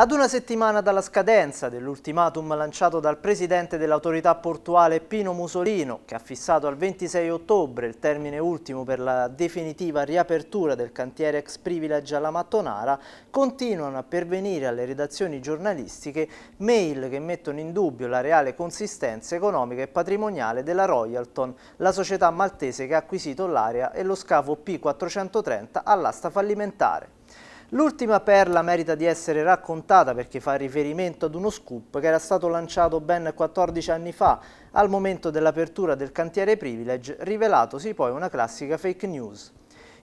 Ad una settimana dalla scadenza dell'ultimatum lanciato dal presidente dell'autorità portuale Pino Musolino, che ha fissato al 26 ottobre il termine ultimo per la definitiva riapertura del cantiere ex Privilege alla Mattonara, continuano a pervenire alle redazioni giornalistiche mail che mettono in dubbio la reale consistenza economica e patrimoniale della Royalton, la società maltese che ha acquisito l'area e lo scavo P430 all'asta fallimentare. L'ultima perla merita di essere raccontata perché fa riferimento ad uno scoop che era stato lanciato ben 14 anni fa, al momento dell'apertura del cantiere Privilege, rivelatosi poi una classica fake news.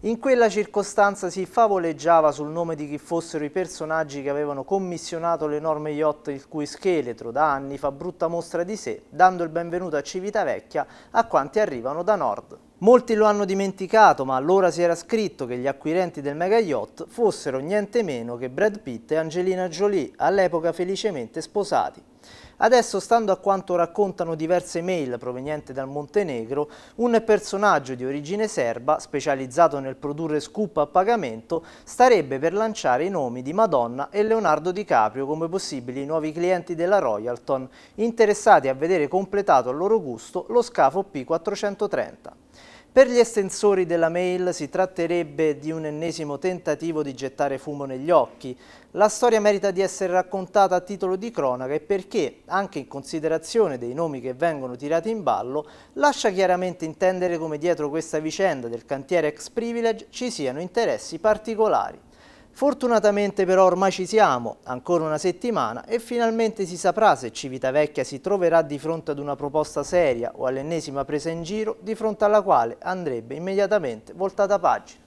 In quella circostanza si favoleggiava sul nome di chi fossero i personaggi che avevano commissionato l'enorme yacht il cui scheletro da anni fa brutta mostra di sé, dando il benvenuto a Civitavecchia a quanti arrivano da nord. Molti lo hanno dimenticato, ma allora si era scritto che gli acquirenti del mega yacht fossero niente meno che Brad Pitt e Angelina Jolie, all'epoca felicemente sposati. Adesso, stando a quanto raccontano diverse mail provenienti dal Montenegro, un personaggio di origine serba, specializzato nel produrre scoop a pagamento, starebbe per lanciare i nomi di Madonna e Leonardo DiCaprio come possibili nuovi clienti della Royalton, interessati a vedere completato al loro gusto lo scafo P430. Per gli estensori della mail si tratterebbe di un ennesimo tentativo di gettare fumo negli occhi. La storia merita di essere raccontata a titolo di cronaca e perché, anche in considerazione dei nomi che vengono tirati in ballo, lascia chiaramente intendere come dietro questa vicenda del cantiere ex privilege ci siano interessi particolari. Fortunatamente però ormai ci siamo, ancora una settimana e finalmente si saprà se Civitavecchia si troverà di fronte ad una proposta seria o all'ennesima presa in giro di fronte alla quale andrebbe immediatamente voltata pagina.